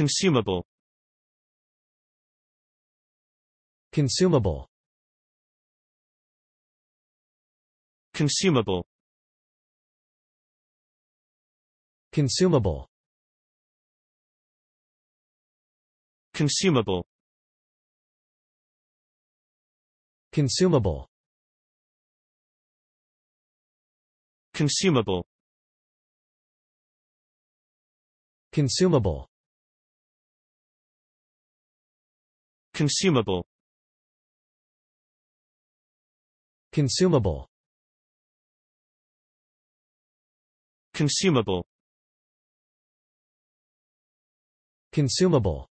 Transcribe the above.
Consumable Consumable Consumable Consumable Consumable Consumable Consumable Consumable Consumable Consumable Consumable Consumable